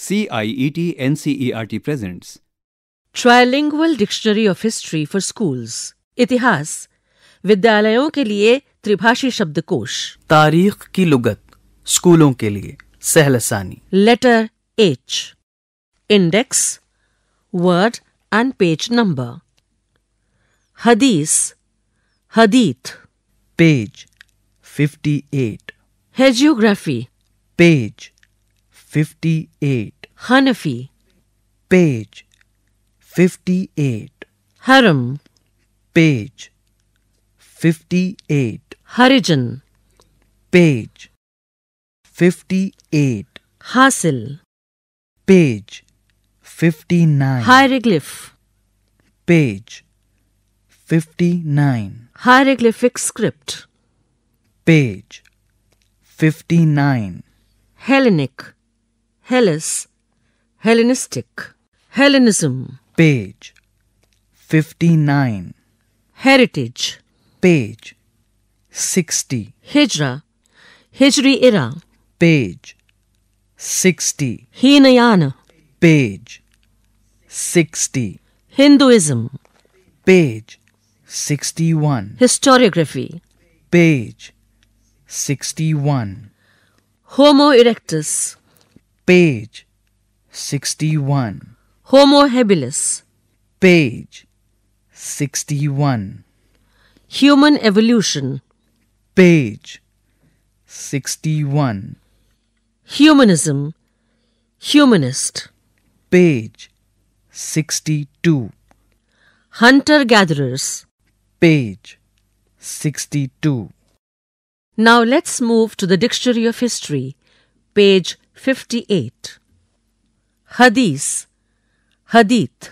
CIET NCERT presents Trilingual Dictionary of History for Schools इतिहास विद्यालयों के लिए त्रिभाषी शब्दकोश तारीख की लुगत स्कूलों के लिए सहलसानी letter H index word and page number हदीस हदीत page 58 hagiography page 58 Hanafi Page 58 Haram Page 58 Harijan Page 58 Hasil Page 59 Hieroglyph Page 59 Hieroglyphic script Page 59 Hellenic Hellas, Hellenistic, Hellenism. Page 59. Heritage. Page 60. Hijra, Hijri era. Page 60. Hinayana. Page 60. Hinduism. Page 61. Historiography. Page 61. Homo erectus. Page 61. Homo habilis. Page 61. Human evolution. Page 61. Humanism. Humanist. Page 62. Hunter gatherers. Page 62. Now let's move to the Dictionary of History, page 58. Hadith Hadith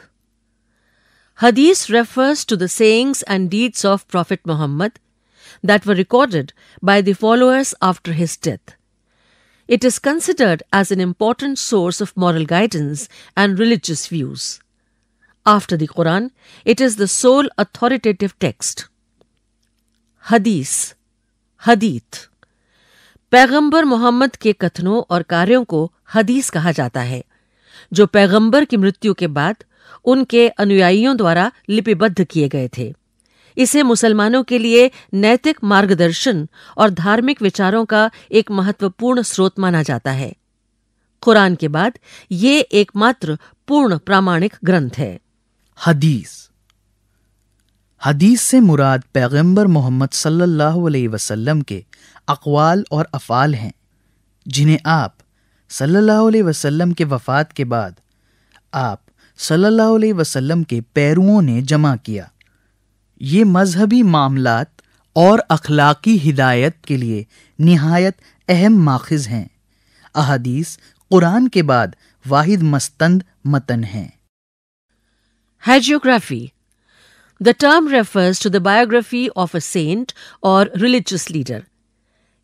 Hadith refers to the sayings and deeds of Prophet Muhammad that were recorded by the followers after his death. It is considered as an important source of moral guidance and religious views. After the Quran, it is the sole authoritative text. Hadith Hadith पैगंबर मोहम्मद के कथनों और कार्यों को हदीस कहा जाता है जो पैगंबर की मृत्यु के बाद उनके अनुयायियों द्वारा लिपिबद्ध किए गए थे इसे मुसलमानों के लिए नैतिक मार्गदर्शन और धार्मिक विचारों का एक महत्वपूर्ण स्रोत माना जाता है कुरान के बाद ये एकमात्र पूर्ण प्रामाणिक ग्रंथ है हदीस हदीस से मुराद पैगंबर मोहम्मद सल्लल्लाहु अलैहि वसल्लम के अकवाल और अफ़ाल हैं जिन्हें आप सल्लल्लाहु अलैहि वसल्लम के वफ़ात के बाद आप सल्लल्लाहु अलैहि वसल्लम के पैरुओं ने जमा किया ये मजहबी मामलात और अखलाकी हिदायत के लिए नहायत अहम माखज़ हैं अहदीस कुरान के बाद वाहिद मस्तंद मतन हैं hydrography The term refers to the biography of a saint or religious leader.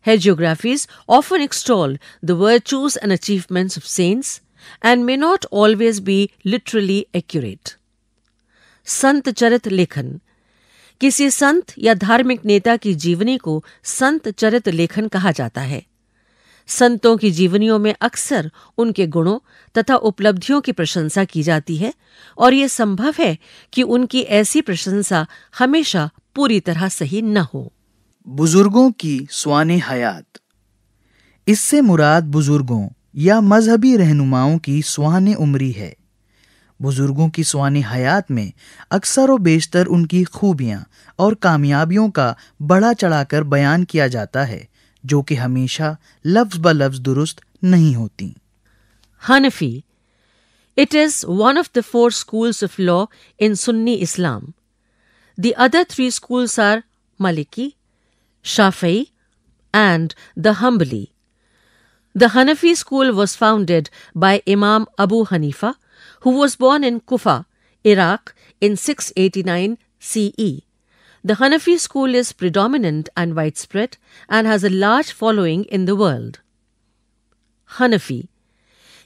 Hagiographies often extol the virtues and achievements of saints and may not always be literally accurate. Sant चरित लेखन किसी संत या धार्मिक नेता की जीवनी को संत चरित लेखन कहा जाता है संतों की जीवनियों में अक्सर उनके गुणों तथा उपलब्धियों की प्रशंसा की जाती है और ये संभव है कि उनकी ऐसी प्रशंसा हमेशा पूरी तरह सही न हो बुजुर्गों की स्वान हयात इससे मुराद बुजुर्गों या मजहबी रहनुमाओं की स्वान उमरी है बुजुर्गों की स्वान हयात में अक्सर व बेशतर उनकी खूबियाँ और कामयाबियों का बढ़ा चढ़ाकर बयान किया जाता है जो कि हमेशा लफ्ज ब लफ्ज दुरुस्त नहीं होती Hanafi it is one of the four schools of law in Sunni Islam the other three schools are Maliki Shafi'i and the Hanbali the Hanafi school was founded by Imam Abu Hanifa who was born in Kufa Iraq in six eighty nine C E The Hanafi school is predominant and widespread and has a large following in the world. Hanafi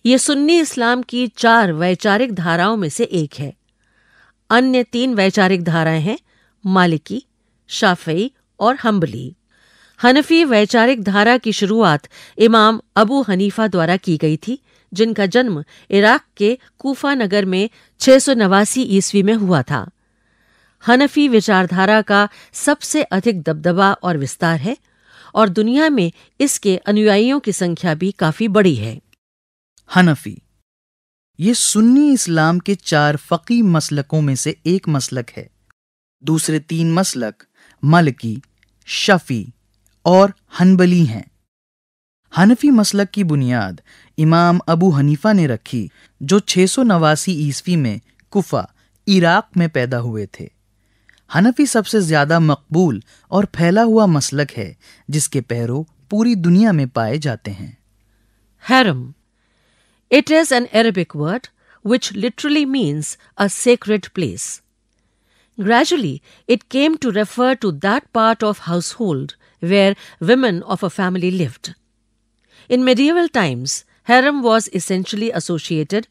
ये सुन्नी इस्लाम की चार वैचारिक धाराओं में से एक है अन्य तीन वैचारिक धाराएं हैं मालिकी शाफई और हम्बली हनफी वैचारिक धारा की शुरुआत इमाम अबू हनीफा द्वारा की गई थी जिनका जन्म इराक के कूफा नगर में छह सौ नवासी ईस्वी में हुआ था हनफी विचारधारा का सबसे अधिक दबदबा और विस्तार है और दुनिया में इसके अनुयायियों की संख्या भी काफी बड़ी है हनफी ये सुन्नी इस्लाम के चार फ़की मसलकों में से एक मसलक है दूसरे तीन मसलक मलकी शफ़ी और हनबली हैं हनफी मसलक की बुनियाद इमाम अबू हनीफा ने रखी जो छह सौ नवासी ईस्वी में कुफा इराक में पैदा हुए थे हनफी सबसे ज्यादा मकबूल और फैला हुआ मसलक है जिसके पैरों पूरी दुनिया में पाए जाते हैं harem it is an Arabic word which literally means a secret place gradually it came to refer to that part of household where women of a family lived in medieval times harem was essentially associated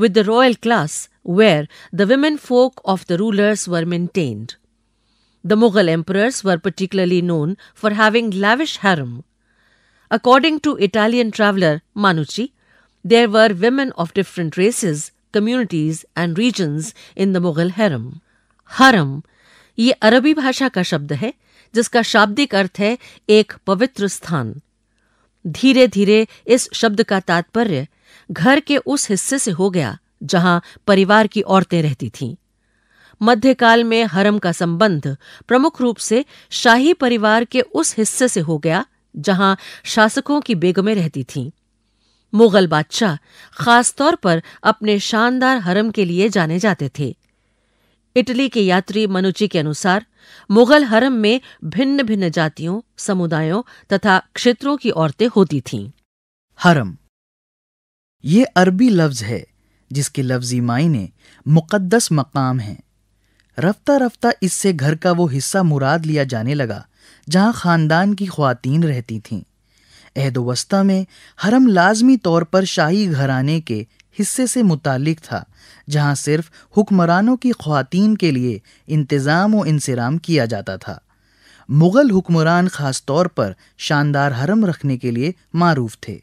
with the royal class where the women folk of the rulers were maintained. The Mughal emperors were particularly known for having lavish harem. According to Italian traveller Manucci, there were women of different races, communities, and regions in the Mughal harem. Harem, ye Arabi bhasha ka shabd hai, jiska shabdik arth hai ek पवित्र sthan. धीरे धीरे इस शब्द का तात्पर्य घर के उस हिस्से से हो गया जहां परिवार की औरतें रहती थीं मध्यकाल में हरम का संबंध प्रमुख रूप से शाही परिवार के उस हिस्से से हो गया जहां शासकों की बेगमें रहती थीं मुगल बादशाह खासतौर पर अपने शानदार हरम के लिए जाने जाते थे इटली के यात्री मनुची के अनुसार मुगल हरम में भिन्न भिन्न जातियों समुदायों तथा क्षेत्रों की औरतें होती थीं हरम ये अरबी लफ्ज है जिसके लफ्जी मायने मुक़द्दस मकाम हैं रफ्ता रफ्ता इससे घर का वो हिस्सा मुराद लिया जाने लगा जहाँ ख़ानदान की खुवान रहती थीं अहदोवस्ता में हरम लाजमी तौर पर शाही घराने के हिस्से से मुतालिक था जहाँ सिर्फ हुक्मरानों की खातिन के लिए इंतज़ाम व इंसराम किया जाता था मुग़ल हुक्मरान ख़ास तौर पर शानदार हरम रखने के लिए मारूफ थे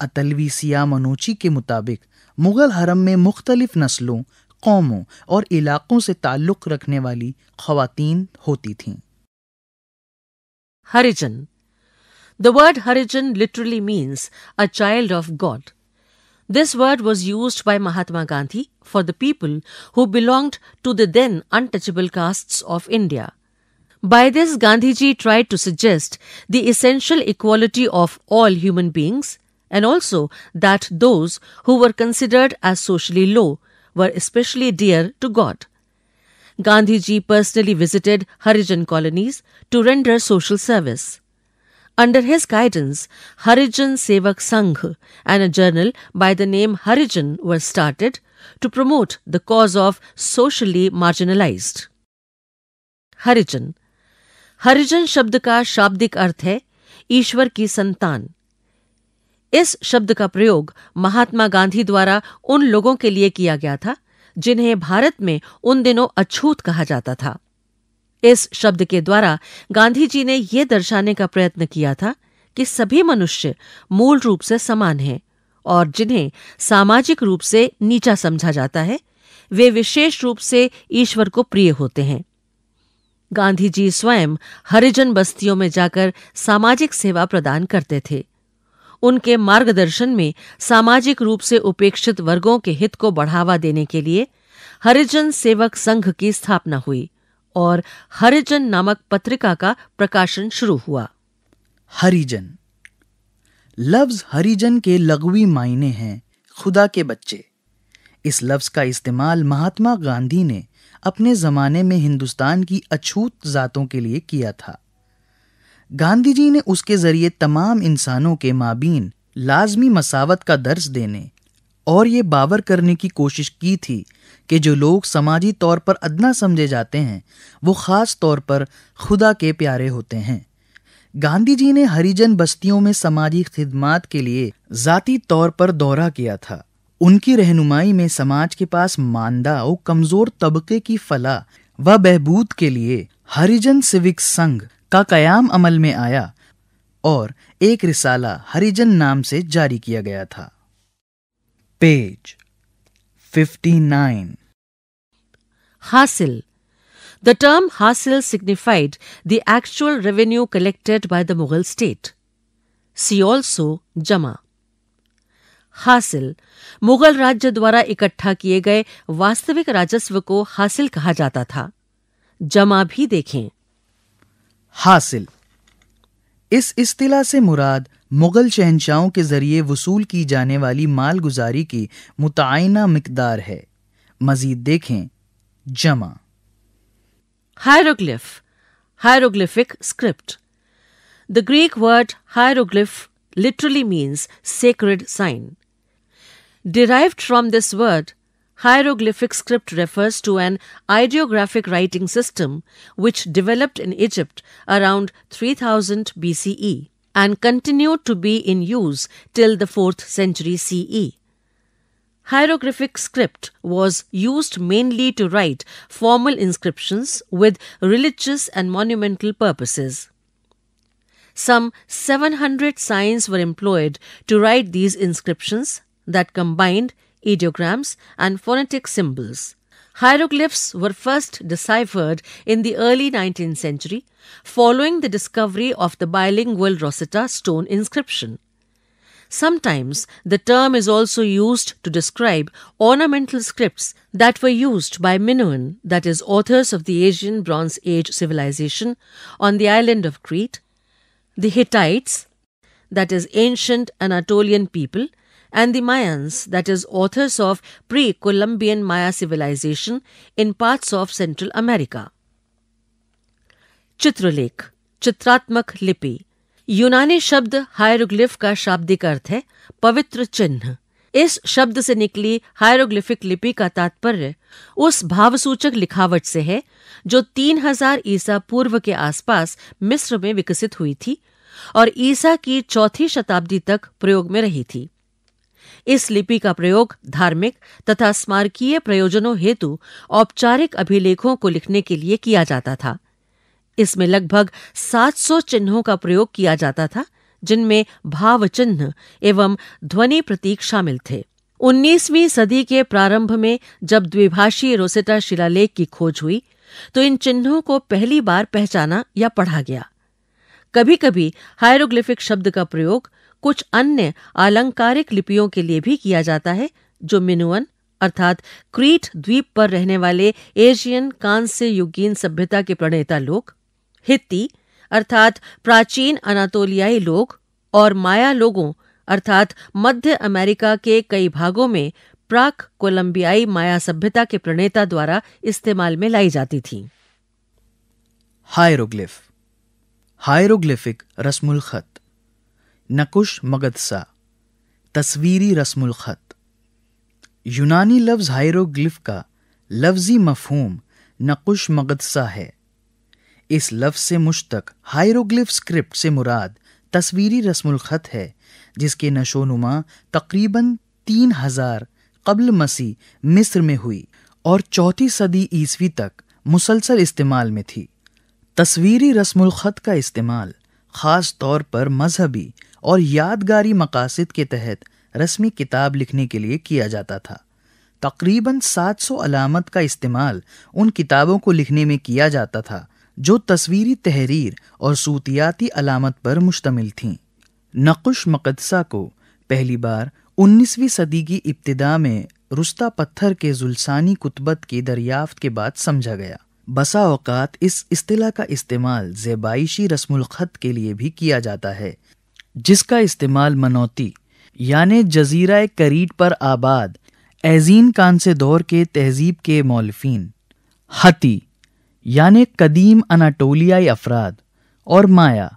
अतलवी सिया मनोची के मुताबिक मुगल हरम में मुख्तलिफ नस्लों कौमों और इलाकों से ताल्लुक रखने वाली खातन होती थीं। Harijan the word Harijan literally means a child of God this word was use by Mahatma Gandhi for the people who belong to the then untouchable caste of India By this, Gandhiji tried to suggest the essential equality of all human beings, and also that those who were considered as socially low were especially dear to God. Gandhiji personally visited Harijan colonies to render social service. Under his guidance, Harijan Sevak Sangh and a journal by the name Harijan were started to promote the cause of socially marginalized. Harijan, Harijan शब्द का शाब्दिक अर्थ है ईश्वर इस शब्द का प्रयोग महात्मा गांधी द्वारा उन लोगों के लिए किया गया था जिन्हें भारत में उन दिनों अछूत कहा जाता था इस शब्द के द्वारा गांधी जी ने यह दर्शाने का प्रयत्न किया था कि सभी मनुष्य मूल रूप से समान हैं और जिन्हें सामाजिक रूप से नीचा समझा जाता है वे विशेष रूप से ईश्वर को प्रिय होते हैं गांधी जी स्वयं हरिजन बस्तियों में जाकर सामाजिक सेवा प्रदान करते थे उनके मार्गदर्शन में सामाजिक रूप से उपेक्षित वर्गों के हित को बढ़ावा देने के लिए हरिजन सेवक संघ की स्थापना हुई और हरिजन नामक पत्रिका का प्रकाशन शुरू हुआ हरिजन लफ्ज हरिजन के लघवी मायने हैं खुदा के बच्चे इस लफ्ज का इस्तेमाल महात्मा गांधी ने अपने ज़माने में हिंदुस्तान की अछूत जातों के लिए किया था गांधी जी ने उसके ज़रिए तमाम इंसानों के माबीन लाजमी मसावत का दर्ज देने और ये बावर करने की कोशिश की थी कि जो लोग समाजी तौर पर अदना समझे जाते हैं वो ख़ास तौर पर खुदा के प्यारे होते हैं गांधी जी ने हरिजन बस्तियों में समाजी खदमात के लिए ज़ाती तौर पर दौरा किया था उनकी रहनुमाई में समाज के पास मानदा और कमज़ोर तबके की फला व बहबूद के लिए हरिजन सिविक संघ का कयाम अमल में आया और एक रिसाला हरिजन नाम से जारी किया गया था page 59 hasil the term hasil signified the actual revenue collected by the Mughal state see also jama hasil Mughal राज्य द्वारा इकट्ठा किए गए वास्तविक राजस्व को हासिल कहा जाता था जमा भी देखें हासिल इस अतलाह से मुराद मुग़ल शहनशाहों के ज़रिए वसूल की जाने वाली मालगुजारी की मुतना मकदार है मज़ीद देखें जमा hieroglyph hieroglyphic script the Greek word hieroglyph literally means sacred sign derived from this word Hieroglyphic script refers to an ideographic writing system which developed in Egypt around 3000 BCE and continued to be in use till the 4th century CE. Hieroglyphic script was used mainly to write formal inscriptions with religious and monumental purposes. Some 700 signs were employed to write these inscriptions that combined ideograms, and phonetic symbols. Hieroglyphs were first deciphered in the early 19th century following the discovery of the bilingual Rosetta stone inscription. Sometimes the term is also used to describe ornamental scripts that were used by Minoan, that is, authors of the Asian Bronze Age civilization on the island of Crete, the Hittites, that is, ancient Anatolian people, and the Mayans, that is, authors of pre Columbian Maya civilization in parts of Central America. चित्रलेख चित्रात्मक लिपि यूनानी शब्द हायरोग्लिफ का शाब्दिक अर्थ है पवित्र चिन्ह इस शब्द से निकली हायरोग्लिफिक लिपि का तात्पर्य उस भावसूचक लिखावट से है जो 3000 ईसा पूर्व के आसपास मिस्र में विकसित हुई थी और ईसा की चौथी शताब्दी तक प्रयोग में रही थी इस लिपि का प्रयोग धार्मिक तथा स्मारकीय प्रयोजनों हेतु औपचारिक अभिलेखों को लिखने के लिए किया जाता था इसमें लगभग 700 चिन्हों का प्रयोग किया जाता था जिनमें भाव चिन्ह एवं ध्वनि प्रतीक शामिल थे 19वीं सदी के प्रारंभ में जब द्विभाषी रोसेटा शिलालेख की खोज हुई तो इन चिन्हों को पहली बार पहचाना या पढ़ा गया कभी कभी हायरोग्लिफिक शब्द का प्रयोग कुछ अन्य आलंकारिक लिपियों के लिए भी किया जाता है जो मिनुअन अर्थात क्रीट द्वीप पर रहने वाले एशियन कांस्य युगीन सभ्यता के प्रणेता लोग हित्ती अर्थात प्राचीन अनातोलियाई लोग और माया लोगों अर्थात मध्य अमेरिका के कई भागों में प्राक कोलंबियाई माया सभ्यता के प्रणेता द्वारा इस्तेमाल में लाई जाती थी हायरोग्लिफ हायरोग्लिफिक रस्मुल खत नकुश मगदसा तस्वीरी रस्मुलखत यूनानी लफ्ज़ हायरोग्लिफ का लफ्ज़ी मफहूम नकुश मगदसा है इस लफ्ज़ से मुश्तक हायरोग्लिफ स्क्रिप्ट से मुराद तस्वीरी रस्मुलखत है जिसके नशोनुमा तकरीबन तीन हज़ार कबल मसी मिस्र में हुई और चौथी सदी ईस्वी तक मुसलसल इस्तेमाल में थी तस्वीरी रस्मुलखत का इस्तेमाल ख़ास तौर पर मजहबी और यादगारी मकासद के तहत रस्मी किताब लिखने के लिए किया जाता था तकरीबन 700 अलामत का इस्तेमाल उन किताबों को लिखने में किया जाता था जो तस्वीरी तहरीर और सूतियाती अलामत पर मुश्तमिल थी नकुश मकदसा को पहली बार 19वीं सदी की इब्तदा में रुस्ता पत्थर के जुलसानी कुतबत की दरियाफ्त के बाद समझा गया बसा अवकात इस अतला का इस्तेमाल जेबाइशी रस्म के लिए भी किया जाता है जिसका इस्तेमाल मनौती यानि जजीरा करीट पर आबाद एजीन कान से दौर के तहजीब के मौलफिन हती यानि कदीम अनाटोलियाई अफराद और माया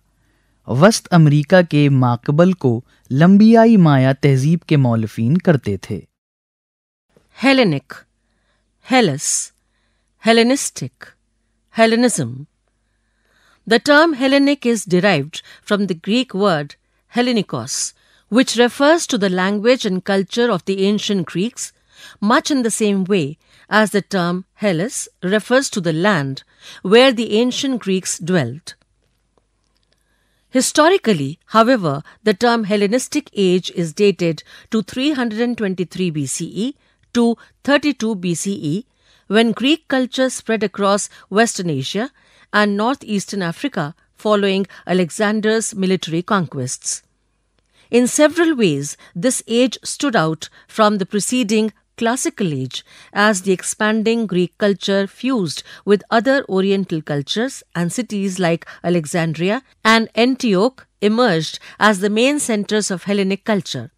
वस्त अमरीका के माकबल को लंबियाई माया तहजीब के मौलफिन करते थे Hellenic Hellas Hellenistic Hellenism the term Hellenic is derived from the Greek word Hellenikos, which refers to the language and culture of the ancient Greeks, much in the same way as the term Hellas refers to the land where the ancient Greeks dwelt. Historically, however, the term Hellenistic age is dated to 323 BCE to 32 BCE when Greek culture spread across Western Asia and northeastern Africa following Alexander's military conquests. In several ways, this age stood out from the preceding Classical Age as the expanding Greek culture fused with other Oriental cultures and cities like Alexandria and Antioch emerged as the main centers of Hellenic culture.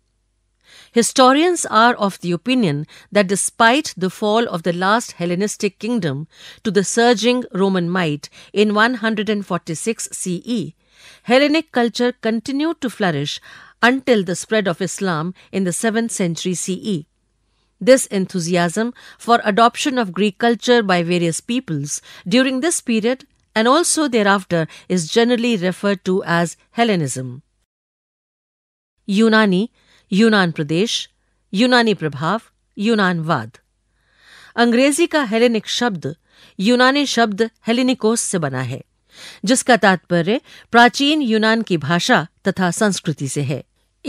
Historians are of the opinion that despite the fall of the last Hellenistic kingdom to the surging Roman might in 146 CE, Hellenic culture continued to flourish until the spread of Islam in the 7th century CE. This enthusiasm for adoption of Greek culture by various peoples during this period and also thereafter is generally referred to as Hellenism. Yunani, Yunnan Pradesh, Yunani Prabhav, Yunnan Vad. Angrezi ka Hellenic shabd, यूनानी shabd Hellenikos se bana hai. जिसका तात्पर्य प्राचीन यूनान की भाषा तथा संस्कृति से है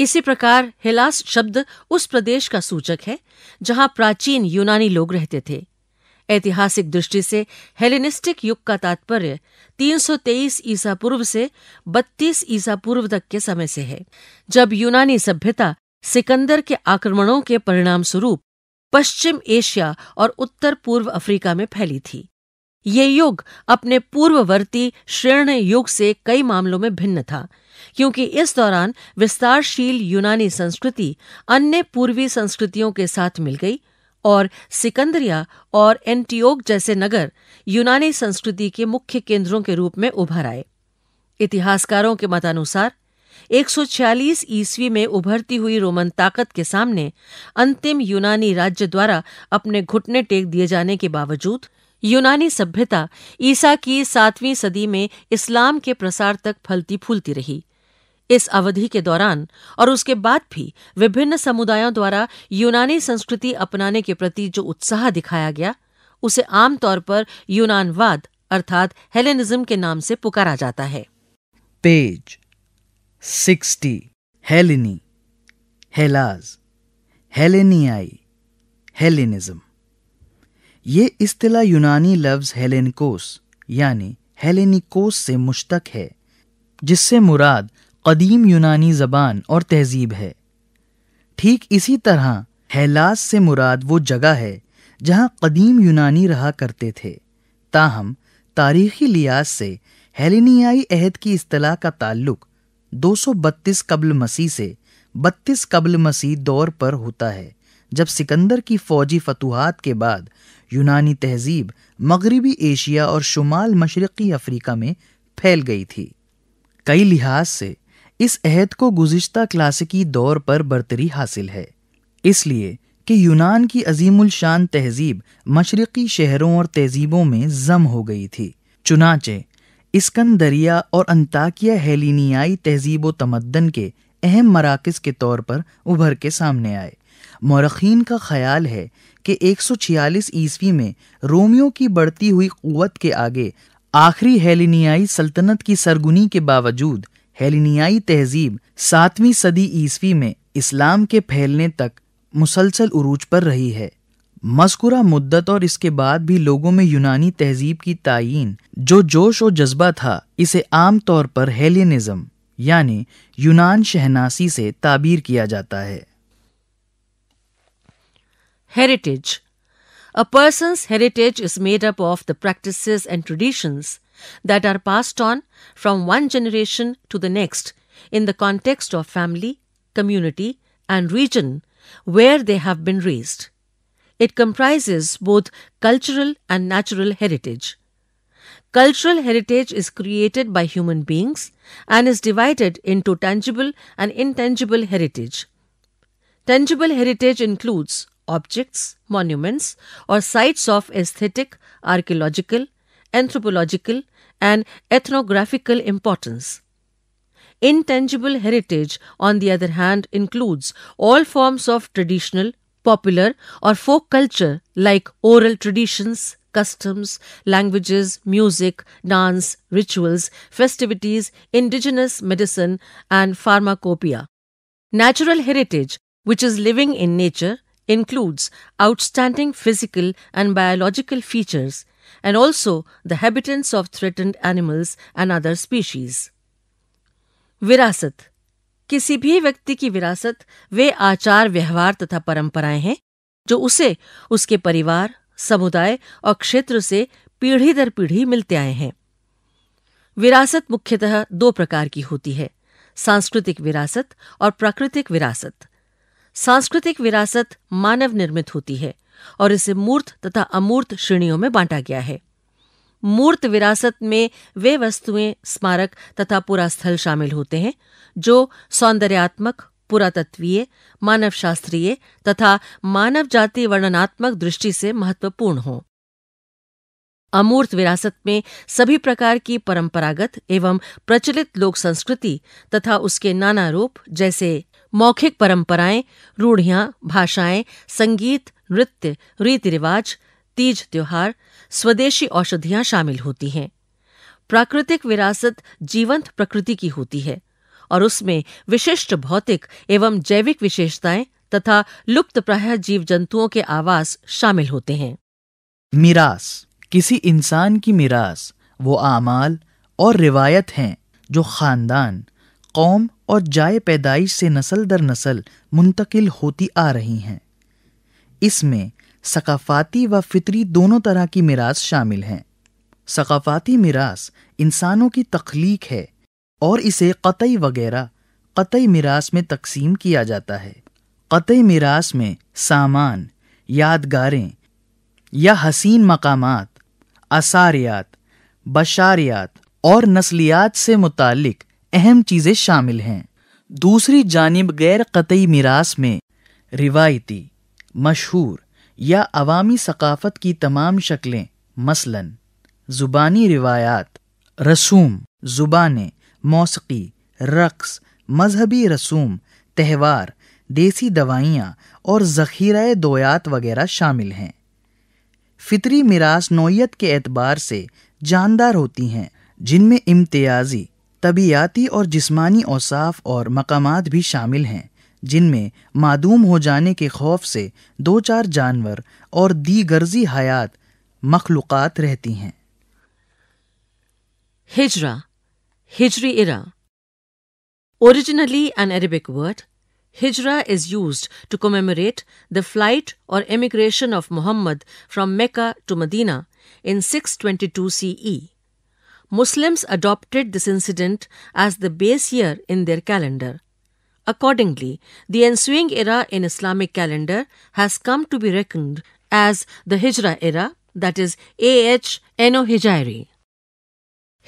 इसी प्रकार हिलास शब्द उस प्रदेश का सूचक है जहां प्राचीन यूनानी लोग रहते थे ऐतिहासिक दृष्टि से हेलेनिस्टिक युग का तात्पर्य 323 ईसा पूर्व से 32 ईसा पूर्व तक के समय से है जब यूनानी सभ्यता सिकंदर के आक्रमणों के परिणाम स्वरूप पश्चिम एशिया और उत्तर पूर्व अफ्रीका में फैली थी ये युग अपने पूर्ववर्ती श्रेण युग से कई मामलों में भिन्न था क्योंकि इस दौरान विस्तारशील यूनानी संस्कृति अन्य पूर्वी संस्कृतियों के साथ मिल गई और सिकंदरिया और एंटीओक जैसे नगर यूनानी संस्कृति के मुख्य केंद्रों के रूप में उभर आए इतिहासकारों के मतानुसार 146 ईस्वी में उभरती हुई रोमन ताकत के सामने अंतिम यूनानी राज्य द्वारा अपने घुटने टेक दिए जाने के बावजूद यूनानी सभ्यता ईसा की सातवीं सदी में इस्लाम के प्रसार तक फलती फूलती रही इस अवधि के दौरान और उसके बाद भी विभिन्न समुदायों द्वारा यूनानी संस्कृति अपनाने के प्रति जो उत्साह दिखाया गया उसे आमतौर पर यूनानवाद अर्थात हेलेनिज्म के नाम से पुकारा जाता है पेज सिक्सटी हेलिनी हेलाज हेलेनियाई हेलेनिज्म ये इस्तला यूनानी लफ्ज़ हेलेनिकोस यानी हेलेनिकोस से मुश्तक है जिससे मुराद कदीम यूनानी ज़बान और तहजीब है ठीक इसी तरह हैलास से मुराद वो जगह है जहाँ कदीम यूनानी रहा करते थे ताहम तारीखी लिहाज से हेलेनियाई अहद की अतलाह का ताल्लुक 232 कबल मसीह से 32 कबल मसीह दौर पर होता है जब सिकंदर की फौजी फतूहत के बाद यूनानी तहजीब मगरबी एशिया और शुमाल मशरक़ी अफ्रीका में फैल गई थी कई लिहाज से इस अहद को गुजशत क्लासिकी दौर पर बरतरी हासिल है इसलिए कि यूनान की अजीमुलशान तहजीब मशरक़ी शहरों और तहजीबों में जम हो गई थी चुनाचे इसकंदरिया और अंताकिया हेलिनियाई तहजीब व तमदन के अहम मराकज़ के तौर पर उभर के सामने आए मौरखीन का ख्याल है कि 146 ईस्वी में रोमियो की बढ़ती हुई क़वत के आगे आखिरी हेलिनियाई सल्तनत की सरगुनी के बावजूद हेलिनियाई तहजीब सातवीं सदी ईस्वी में इस्लाम के फैलने तक मुसलसल उरूज पर रही है मस्कुरा मुद्दत और इसके बाद भी लोगों में यूनानी तहजीब की तयन जो जोश और जज्बा था इसे आम तौर पर हेलिनिज़म यानी यूनान शहनासी से ताबीर किया जाता है Heritage A person's heritage is made up of the practices and traditions that are passed on from one generation to the next in the context of family, community, and region where they have been raised. It comprises both cultural and natural heritage. Cultural heritage is created by human beings and is divided into tangible and intangible heritage. Tangible heritage includes objects, monuments, or sites of aesthetic, archaeological, anthropological, and ethnographical importance. Intangible heritage, on the other hand, includes all forms of traditional, popular, or folk culture like oral traditions, customs, languages, music, dance, rituals, festivities, indigenous medicine, and pharmacopoeia. Natural heritage, which is living in nature, includes outstanding physical and biological features and also the habitants of threatened animals and other species. विरासत किसी भी व्यक्ति की विरासत वे आचार व्यवहार तथा परंपराएं हैं जो उसे उसके परिवार समुदाय और क्षेत्र से पीढ़ी दर पीढ़ी मिलते आए हैं विरासत मुख्यतः दो प्रकार की होती है सांस्कृतिक विरासत और प्राकृतिक विरासत सांस्कृतिक विरासत मानव निर्मित होती है और इसे मूर्त तथा अमूर्त श्रेणियों में बांटा गया है मूर्त विरासत में वे वस्तुएं स्मारक तथा पुरास्थल शामिल होते हैं जो सौंदर्यात्मक पुरातत्वीय मानवशास्त्रीय तथा मानव जाति वर्णनात्मक दृष्टि से महत्वपूर्ण हों अमूर्त विरासत में सभी प्रकार की परंपरागत एवं प्रचलित लोक संस्कृति तथा उसके नाना रूप जैसे मौखिक परंपराएं रूढ़ियां भाषाएं संगीत नृत्य रीति रिवाज तीज त्योहार स्वदेशी औषधियां शामिल होती हैं प्राकृतिक विरासत जीवंत प्रकृति की होती है और उसमें विशिष्ट भौतिक एवं जैविक विशेषताएं तथा लुप्त प्राय जीव जंतुओं के आवास शामिल होते हैं मीरास किसी इंसान की मीरास वो आमाल और रिवायत हैं जो खानदान कौम और जाए पैदाइश से नसल दर नसल मुंतकिल होती आ रही हैं इसमें सकाफ़ाती व फितरी दोनों तरह की मिरास शामिल हैं सकाफ़ाती मिरास इंसानों की तख्लीक है और इसे कतई वगैरह कतई मिरास में तकसीम किया जाता है कतई मिरास में सामान यादगारें या हसीन मकामात आसारियात बशारियात और नस्लियात से मुतालिक अहम चीज़ें शामिल हैं दूसरी जानब गैर कतई मीरास में रिवायती मशहूर या अवामी सकाफ़त की तमाम शक्लें मसलन ज़ुबानी रिवायात रसूम ज़ुबानें मौसकी रक़्स मजहबी रसूम त्यौहार देसी दवाइयाँ और ज़ख़ीरा दोयात वगैरह शामिल हैं फितरी मीरास नोयत के एतबार से जानदार होती हैं जिनमें इम्तियाजी तबीयाती और जिस्मानी औसाफ और मकामात भी शामिल हैं जिनमें मादूम हो जाने के खौफ से दो चार जानवर और दीगर्जी हयात मखलूक़ात रहती हैं हिजरा हिजरी इरा Originally an Arabic word, hijra is used to commemorate the flight or emigration of Muhammad from Mecca to Medina in 622 CE. Muslims adopted this incident as the base year in their calendar. Accordingly, the ensuing era in Islamic calendar has come to be reckoned as the Hijra era, that is AH Eno Hijri.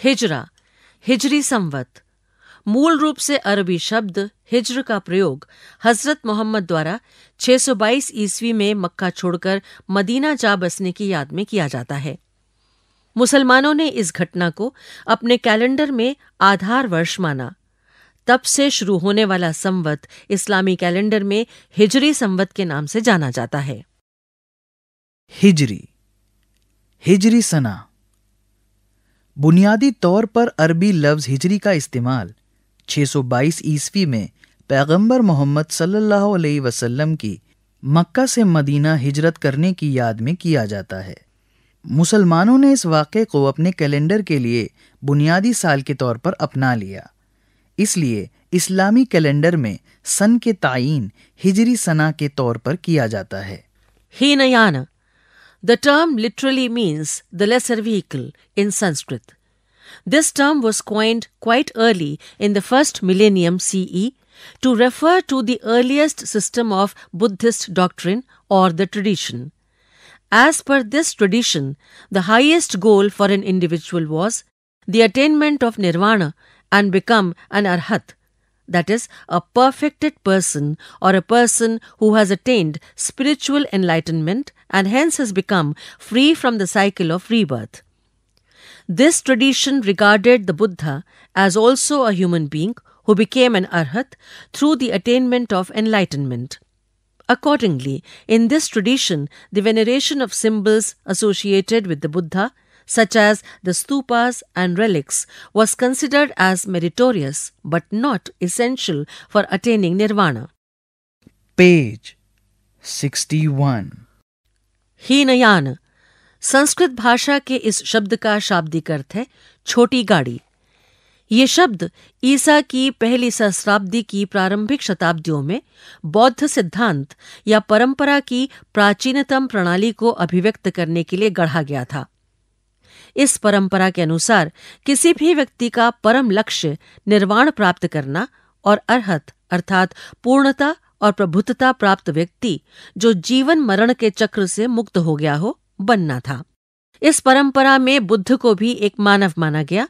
Hijra, Hijri Samvat. मूल रूप से अरबी शब्द हिज्र का प्रयोग हजरत मोहम्मद द्वारा 622 ईसवी में मक्का छोड़कर मदीना जा बसने की याद में किया जाता है मुसलमानों ने इस घटना को अपने कैलेंडर में आधार वर्ष माना तब से शुरू होने वाला संवत इस्लामी कैलेंडर में हिजरी संवत के नाम से जाना जाता है हिजरी हिजरी सना बुनियादी तौर पर अरबी लफ्ज हिजरी का इस्तेमाल 622 ईस्वी में पैगंबर मोहम्मद सल्लल्लाहु अलैहि वसल्लम की मक्का से मदीना हिजरत करने की याद में किया जाता है मुसलमानों ने इस वाक़े को अपने कैलेंडर के लिए बुनियादी साल के तौर पर अपना लिया इसलिए इस्लामी कैलेंडर में सन के तयन हिजरी सना के तौर पर किया जाता है Hinayana the term literally means the lesser vehicle in Sanskrit this term was coined quite early in the first millennium CE to refer to the earliest system of Buddhist doctrine और the tradition As per this tradition, the highest goal for an individual was the attainment of nirvana and become an arhat, that is, a perfected person or a person who has attained spiritual enlightenment and hence has become free from the cycle of rebirth. This tradition regarded the Buddha as also a human being who became an arhat through the attainment of enlightenment. Accordingly, in this tradition, the veneration of symbols associated with the Buddha, such as the stupas and relics, was considered as meritorious but not essential for attaining nirvana. Page 61 Hinayana Sanskrit भाषा के इस शब्द का शाब्दिक है छोटी गाड़ी ये शब्द ईसा की पहली सहस्राब्दी की प्रारंभिक शताब्दियों में बौद्ध सिद्धांत या परंपरा की प्राचीनतम प्रणाली को अभिव्यक्त करने के लिए गढ़ा गया था इस परंपरा के अनुसार किसी भी व्यक्ति का परम लक्ष्य निर्वाण प्राप्त करना और अर्हत अर्थात पूर्णता और प्रभुत्ता प्राप्त व्यक्ति जो जीवन मरण के चक्र से मुक्त हो गया हो बनना था इस परंपरा में बुद्ध को भी एक मानव माना गया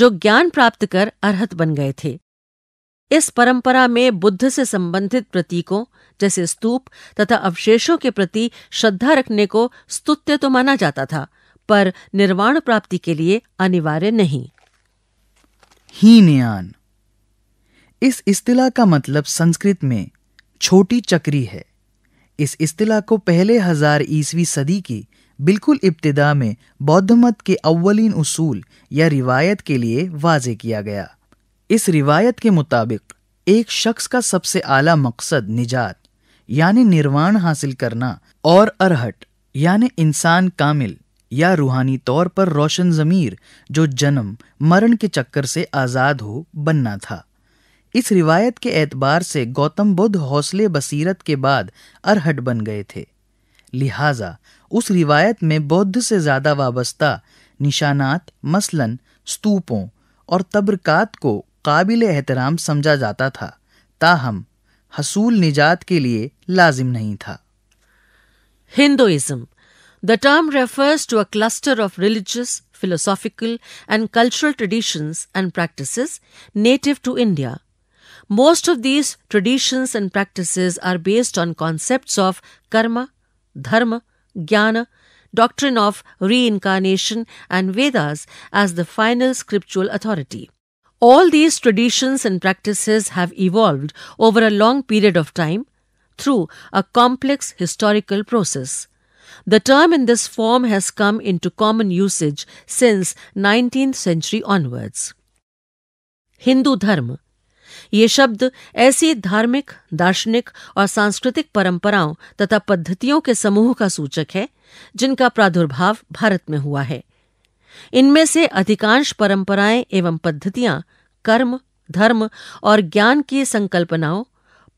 जो ज्ञान प्राप्त कर अर्हत बन गए थे इस परंपरा में बुद्ध से संबंधित प्रतीकों जैसे स्तूप तथा अवशेषों के प्रति श्रद्धा रखने को स्तुत्य तो माना जाता था पर निर्वाण प्राप्ति के लिए अनिवार्य नहीं हीनयान इस इस्तिला का मतलब संस्कृत में छोटी चक्री है इस इस्तिला को पहले हजार ईसवी सदी की बिल्कुल इब्तदा में बौद्ध मत के अवलिन उसूल या रिवायत के लिए वाज किया गया इस रिवायत के मुताबिक एक शख्स का सबसे आला मकसद निजात यानी निर्वाण हासिल करना और अरहट यानी इंसान कामिल या रूहानी तौर पर रोशन ज़मीर जो जन्म मरण के चक्कर से आज़ाद हो बनना था इस रिवायत के एतबार से गौतम बुद्ध हौसले बसीरत के बाद अरहट बन गए थे लिहाजा उस रिवायत में बौद्ध से ज्यादा वाबस्ता निशानात मसलन स्तूपों और तब्रकात को काबिल एहतराम समझा जाता था ताहम हसूल निजात के लिए लाजिम नहीं था Hinduism the term refers to a cluster of religious philosophical and cultural traditions and practice native to India most of these traditions and practice are based on concept of karma dharma Jnana, doctrine of reincarnation, and Vedas as the final scriptural authority. All these traditions and practices have evolved over a long period of time through a complex historical process. The term in this form has come into common usage since 19th century onwards. Hindu Dharma ये शब्द ऐसी धार्मिक दार्शनिक और सांस्कृतिक परंपराओं तथा पद्धतियों के समूह का सूचक है जिनका प्रादुर्भाव भारत में हुआ है इनमें से अधिकांश परंपराएं एवं पद्धतियां कर्म धर्म और ज्ञान की संकल्पनाओं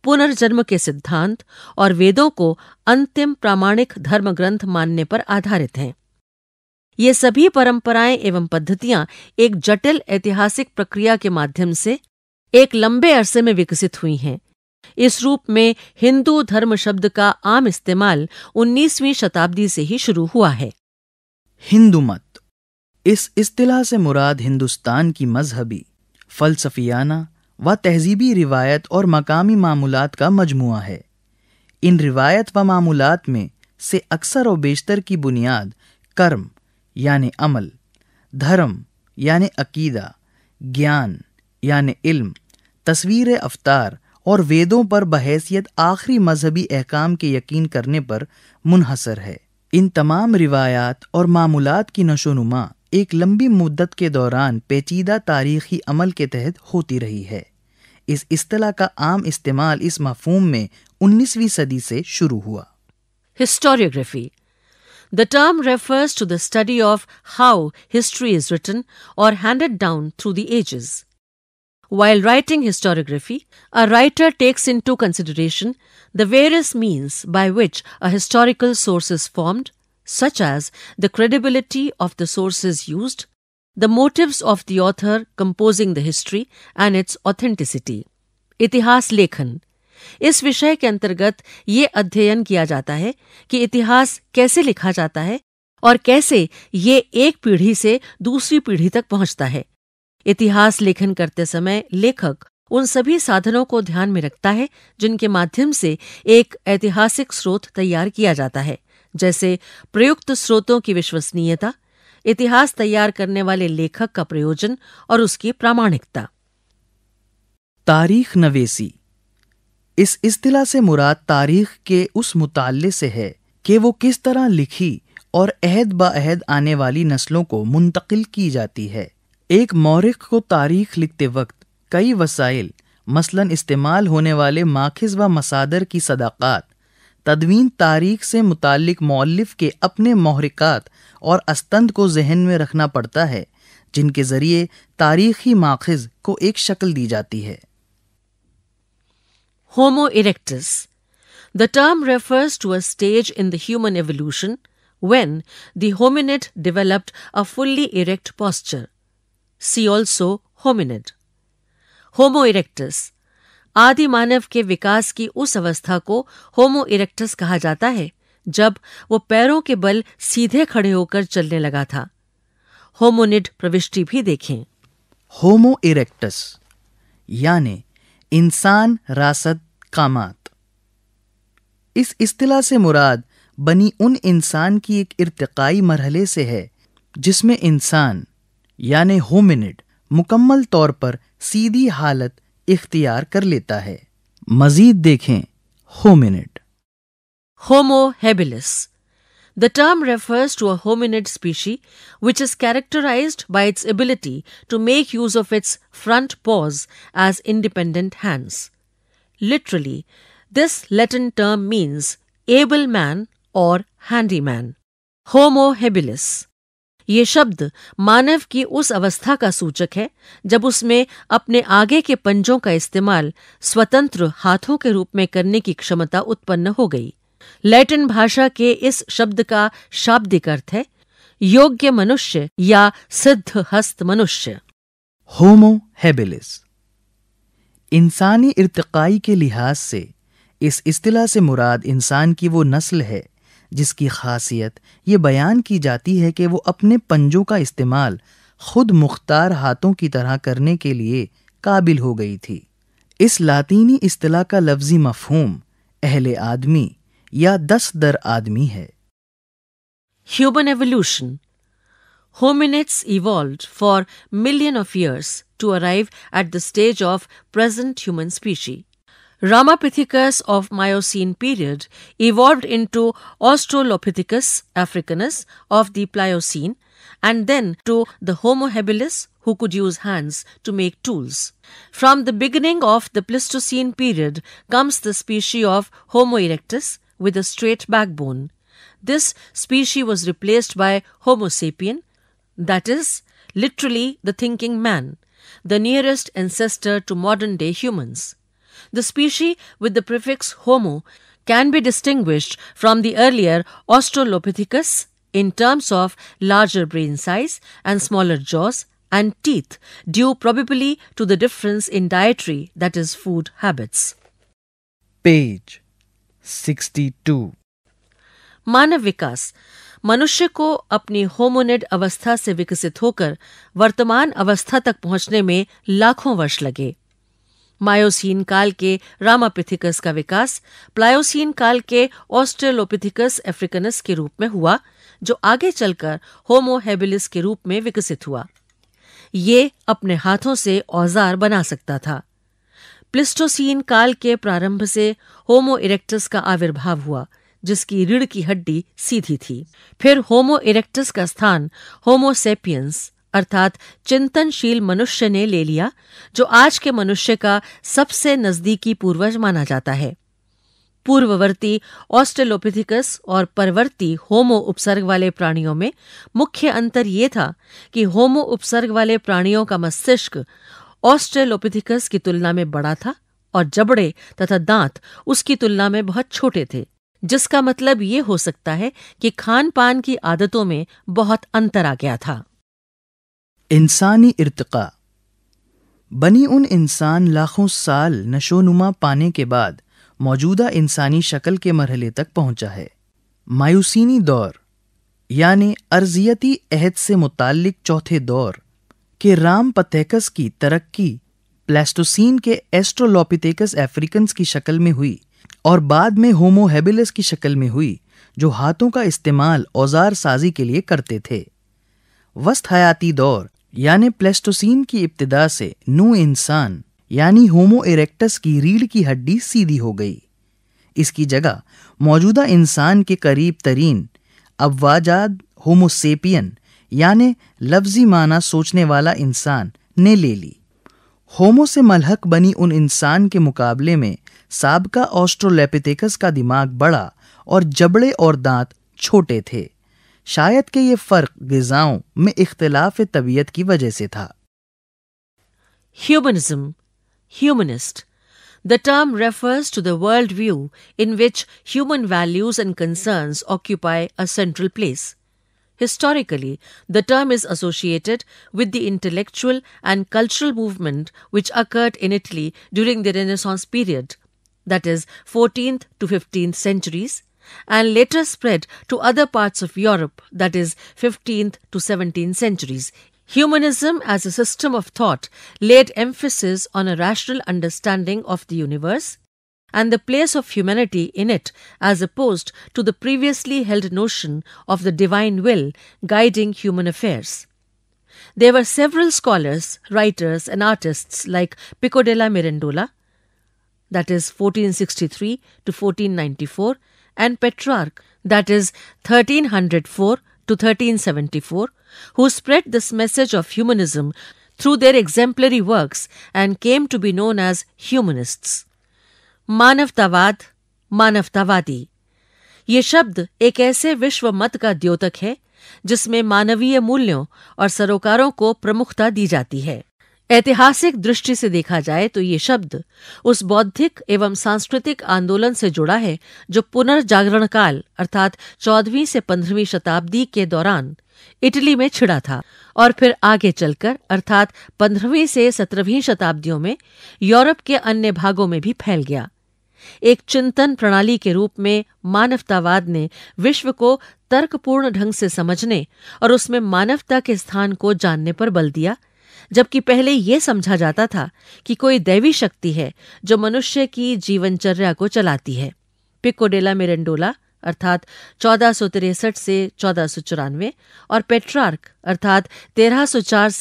पुनर्जन्म के सिद्धांत और वेदों को अंतिम प्रामाणिक धर्म ग्रंथ मानने पर आधारित हैं ये सभी परंपराएं एवं पद्धतियां एक जटिल ऐतिहासिक प्रक्रिया के माध्यम से एक लंबे अरसे में विकसित हुई हैं इस रूप में हिंदू धर्म शब्द का आम इस्तेमाल 19वीं शताब्दी से ही शुरू हुआ है हिंदू मत इस इस्तलाह से मुराद हिंदुस्तान की मजहबी फलसफियाना व तहजीबी रिवायत और मकामी मामूलत का मजमु है इन रिवायत व मामूलत में से अक्सर व बेशतर की बुनियाद कर्म यानि अमल धर्म यानि अकीदा ज्ञान यानि इल्म तस्वीर अवतार और वेदों पर बहसियत आखिरी मजहबी अहकाम के यकीन करने पर मुनहसर है इन तमाम रिवायात और मामूलत की नशोनुमा एक लंबी मुद्दत के दौरान पेचीदा तारीखी अमल के तहत होती रही है इस अतला का आम इस्तेमाल इस मफहम में 19वीं सदी से शुरू हुआ historiography The term refers to the study of how history is written or handed down through the ages. While writing historiography, a writer takes into consideration the various means by which a historical source is formed, such as the credibility of the sources used, the motives of the author composing the history and its authenticity. Itihas लेखन इस विषय के अंतर्गत ये अध्ययन किया जाता है कि इतिहास कैसे लिखा जाता है और कैसे ये एक पीढ़ी से दूसरी पीढ़ी तक पहुंचता है इतिहास लेखन करते समय लेखक उन सभी साधनों को ध्यान में रखता है जिनके माध्यम से एक ऐतिहासिक स्रोत तैयार किया जाता है जैसे प्रयुक्त स्रोतों की विश्वसनीयता इतिहास तैयार करने वाले लेखक का प्रयोजन और उसकी प्रामाणिकता तारीख नवेसी इस इस्तिला से मुराद तारीख के उस मुताले से है कि वो किस तरह लिखी और अहद बाहद आने वाली नस्लों को मुंतकिल की जाती है एक मौरख को तारीख लिखते वक्त कई वसाइल मसलन इस्तेमाल होने वाले माखज़ व मसादर की सदाक़त तदवीन तारीख से मुतक मौलफ के अपने महरिकात और अस्तंद को जहन में रखना पड़ता है जिनके ज़रिए तारीखी माखज़ को एक शक्ल दी जाती है Homo erectus the term refers to a stage in the human evolution when the hominid developed a fully erect posture see also hominid Homo erectus आदि मानव के विकास की उस अवस्था को होमो इरेक्टस कहा जाता है जब वो पैरों के बल सीधे खड़े होकर चलने लगा था होमोनिड प्रविष्टि भी देखें होमो इरेक्टस यानी इंसान रासद कामात इस इस्तिला से मुराद बनी उन इंसान की एक इरतकाई मरहले से है जिसमें इंसान यानी होमिनिड मुकम्मल तौर पर सीधी हालत इख्तियार कर लेता है मजीद देखें hominid Homo habilis the term refers to a hominid species which is characterise by its ability to make use of its front paws as independent hands literally this Latin term means able man और handy man Homo habilis ये शब्द मानव की उस अवस्था का सूचक है जब उसमें अपने आगे के पंजों का इस्तेमाल स्वतंत्र हाथों के रूप में करने की क्षमता उत्पन्न हो गई लैटिन भाषा के इस शब्द का शाब्दिक अर्थ है योग्य मनुष्य या सिद्ध हस्त मनुष्य होमो हैबिलिस इंसानी इर्तकाई के लिहाज से इस इस्तिला से मुराद इंसान की वो नस्ल है जिसकी खासियत ये बयान की जाती है कि वो अपने पंजों का इस्तेमाल खुद मुख्तार हाथों की तरह करने के लिए काबिल हो गई थी इस लातीनी अतला का लफ्ज़ी मफहूम अहले आदमी या दस दर आदमी है human evolution hominids evolve for million of years to arrive at the stage of present human species Ramapithecus of Miocene period evolved into Australopithecus africanus of the Pliocene and then to the Homo habilis who could use hands to make tools. From the beginning of the Pleistocene period comes the species of Homo erectus with a straight backbone. This species was replaced by Homo sapien, that is, literally the thinking man, the nearest ancestor to modern day humans. The species with the prefix Homo can be distinguished from the earlier Australopithecus in terms of larger brain size and smaller jaws and teeth due probably to the difference in dietary that is food habits. Page 62 Manavikas, विकास मनुष्य को अपनी hominid अवस्था से विकसित होकर वर्तमान अवस्था तक पहुंचने में लाखों वर्ष लगे मायोसीन काल के रामापिथिकस का विकास प्लायोसीन काल के ऑस्ट्रेलोपिथिकस एफ्रिकनस के रूप में हुआ जो आगे चलकर होमोहेबिलिस के रूप में विकसित हुआ ये अपने हाथों से औजार बना सकता था प्लिस्टोसीन काल के प्रारंभ से होमो इरेक्टस का आविर्भाव हुआ जिसकी रीढ़ की हड्डी सीधी थी फिर होमो इरेक्टस का स्थान होमोसेपियंस अर्थात चिंतनशील मनुष्य ने ले लिया जो आज के मनुष्य का सबसे नजदीकी पूर्वज माना जाता है पूर्ववर्ती ऑस्ट्रेलोपिथिकस और परवर्ती होमो उपसर्ग वाले प्राणियों में मुख्य अंतर यह था कि होमो उपसर्ग वाले प्राणियों का मस्तिष्क ऑस्ट्रेलोपिथिकस की तुलना में बड़ा था और जबड़े तथा दांत उसकी तुलना में बहुत छोटे थे जिसका मतलब ये हो सकता है कि खान पान की आदतों में बहुत अंतर आ गया था इंसानी इरतका बनी उन इंसान लाखों साल नशोनुमा पाने के बाद मौजूदा इंसानी शक्ल के मरहले तक पहुंचा है मायूसिनी दौर यानि अर्जियती अहद से मुतल चौथे दौर के राम पथेकस की तरक्की प्लेस्टोसिन के एस्ट्रोलोपिथेकस एफ्रीकन्स की शक्ल में हुई और बाद में होमोहेबिलस की शक्ल में हुई जो हाथों का इस्तेमाल औजार साजी के लिए करते थे वस्त हयाती दौर यानी प्लेस्टोसीन की इब्तदा से नू इंसान यानी होमो इरेक्टस की रीढ़ की हड्डी सीधी हो गई इसकी जगह मौजूदा इंसान के करीब तरीन अववाजाद होमोसेपियन यानि लफ्जी माना सोचने वाला इंसान ने ले ली होमो से मलहक बनी उन इंसान के मुकाबले में सबका ऑस्ट्रोलेपिथेकस का दिमाग बड़ा और जबड़े और दांत छोटे थे शायद कि फ़र्क गज़ाओं में इख्तलाफ तबीयत की वजह से था Humanism, humanist. The term refers to the worldview in which human values and concerns occupy a central place. Historically, the term is associated with the intellectual and cultural movement which occurred in Italy during the Renaissance period, that is, 14th to 15th centuries, and later spread to other parts of Europe, that is, 15th to 17th centuries. Humanism as a system of thought laid emphasis on a rational understanding of the universe and the place of humanity in it as opposed to the previously held notion of the divine will guiding human affairs. There were several scholars, writers, and artists like Pico della Mirandola, that is 1463 to 1494, and Petrarch, that is 1304 to 1374, who spread this message of humanism through their exemplary works and came to be known as humanists. मानवतावाद मानवतावादी ये शब्द एक ऐसे विश्व मत का द्योतक है जिसमें मानवीय मूल्यों और सरोकारों को प्रमुखता दी जाती है ऐतिहासिक दृष्टि से देखा जाए तो ये शब्द उस बौद्धिक एवं सांस्कृतिक आंदोलन से जुड़ा है जो पुनर्जागरण काल अर्थात चौदहवीं से पंद्रहवीं शताब्दी के दौरान इटली में छिड़ा था और फिर आगे चलकर अर्थात पंद्रहवीं से सत्रहवीं शताब्दियों में यूरोप के अन्य भागों में भी फैल गया एक चिंतन प्रणाली के रूप में मानवतावाद ने विश्व को तर्कपूर्ण ढंग से समझने और उसमें मानवता के स्थान को जानने पर बल दिया जबकि पहले यह समझा जाता था कि कोई दैवी शक्ति है जो मनुष्य की जीवनचर्या को चलाती है पिकोडेला मिरेंडोला अर्थात चौदह से चौदह और पेट्रार्क अर्थात 1304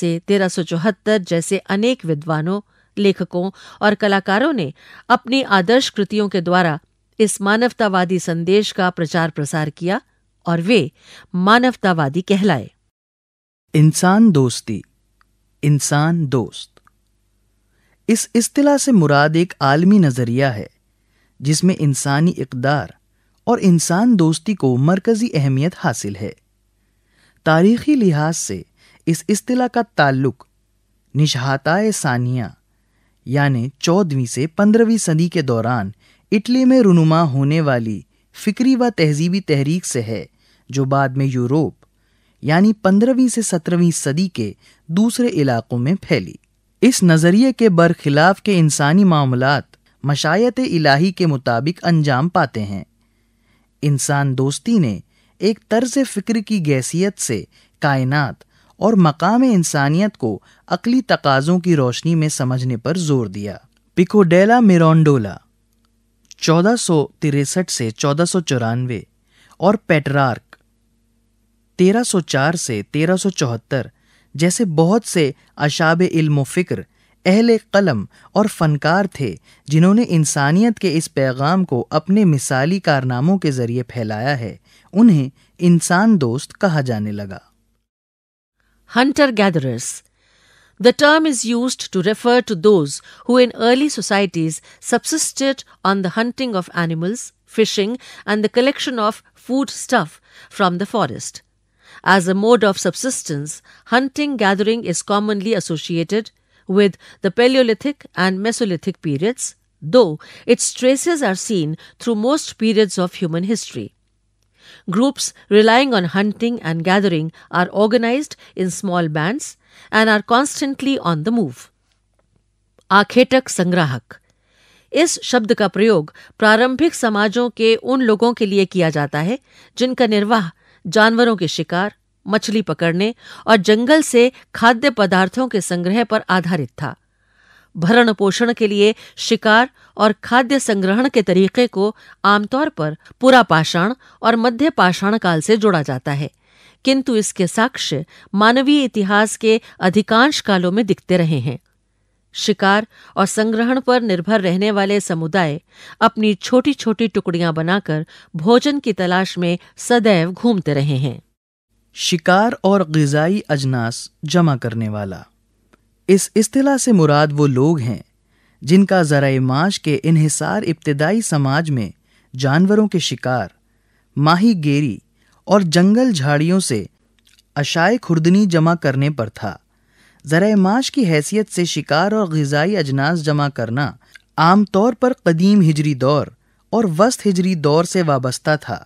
से चौहत्तर जैसे अनेक विद्वानों लेखकों और कलाकारों ने अपनी आदर्श कृतियों के द्वारा इस मानवतावादी संदेश का प्रचार प्रसार किया और वे मानवतावादी कहलाए इंसान दोस्ती इंसान दोस्त इस अतलाह से मुराद एक आलमी नज़रिया है जिसमें इंसानी इकदार और इंसान दोस्ती को मरकज़ी अहमियत हासिल है तारीख़ी लिहाज से इस अतलाह का ताल्लुक निशहाता सानिया यानि चौदहवीं से पंद्रहवीं सदी के दौरान इटली में रुनुमा होने वाली फ़िक्री व तहजीबी तहरीक से है जो बाद में यूरोप यानी 15वीं से 17वीं सदी के दूसरे इलाकों में फैली इस नज़रिए के बरखिलाफ के इंसानी मामलात मशायत इलाही के मुताबिक अंजाम पाते हैं इंसान दोस्ती ने एक तर्ज फ़िक्र की गैसियत से कायनात और मकाम इंसानियत को अकली तकाज़ों की रोशनी में समझने पर जोर दिया पिकोडेला मिरोंडोला चौदह से चौदह और पेटरार्क 1304 से 1374 जैसे बहुत से अशाब इल्म फिक्र अहले कलम और फनकार थे जिन्होंने इंसानियत के इस पैगाम को अपने मिसाली कारनामों के जरिए फैलाया है उन्हें इंसान दोस्त कहा जाने लगा hunter gatherers the term is use to refer to those who in early societies subsisted on the hunting of animals fishing and the collection of foodstuff from the forest As a mode of subsistence, hunting gathering is commonly associated with the Paleolithic and Mesolithic periods, though its traces are seen through most periods of human history. Groups relying on hunting and gathering are organized in small bands and are constantly on the move. आखेटक संग्राहक इस शब्द का प्रयोग प्रारंभिक समाजों के उन लोगों के लिए किया जाता है जिनका निर्वाह जानवरों के शिकार मछली पकड़ने और जंगल से खाद्य पदार्थों के संग्रह पर आधारित था भरण पोषण के लिए शिकार और खाद्य संग्रहण के तरीके को आमतौर पर पूरा पाषाण और मध्य पाषाण काल से जोड़ा जाता है किंतु इसके साक्ष्य मानवीय इतिहास के अधिकांश कालों में दिखते रहे हैं शिकार और संग्रहण पर निर्भर रहने वाले समुदाय अपनी छोटी छोटी टुकड़ियां बनाकर भोजन की तलाश में सदैव घूमते रहे हैं शिकार और गजाई अजनास जमा करने वाला इस अतलाह से मुराद वो लोग हैं जिनका ज़रा माश के इहिसार इब्तदाई समाज में जानवरों के शिकार माही गेरी और जंगल झाड़ियों से अशाय खुर्दनी जमा करने पर था ज़रा माश की हैसियत से शिकार और गज़ाई अजनास जमा करना आम तौर पर कदीम हिजरी दौर और वस्त हिजरी दौर से वाबस्ता था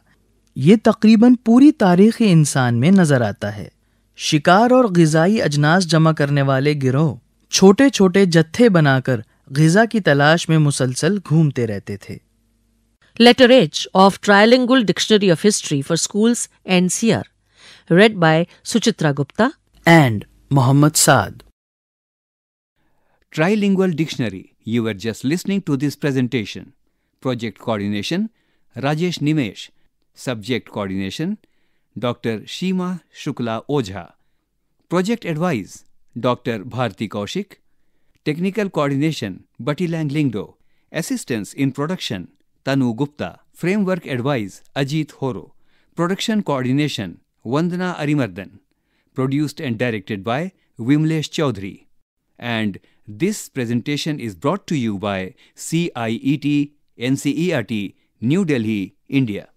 ये तकरीबन पूरी तारीख़ इंसान में नज़र आता है शिकार और गज़ाई अजनास जमा करने वाले गिरोह छोटे छोटे जत्थे बनाकर गज़ा की तलाश में मुसलसल घूमते रहते थे Letter H of Trilingual Dictionary of History for Schools, NCR, read by Suchitra Gupta and Muhammad Saad. Trilingual Dictionary. You were just listening to this presentation. Project Coordination Rajesh Nimesh. Subject Coordination Dr. Shima Shukla Ojha. Project Advice Dr. Bharti Kaushik. Technical Coordination Batilang Lingdo. Assistance in Production Tanu Gupta. Framework Advice Ajit Horo. Production Coordination Vandana Arimardhan. produced and directed by Vimlesh Chaudhary. And this presentation is brought to you by CIET NCERT, New Delhi, India.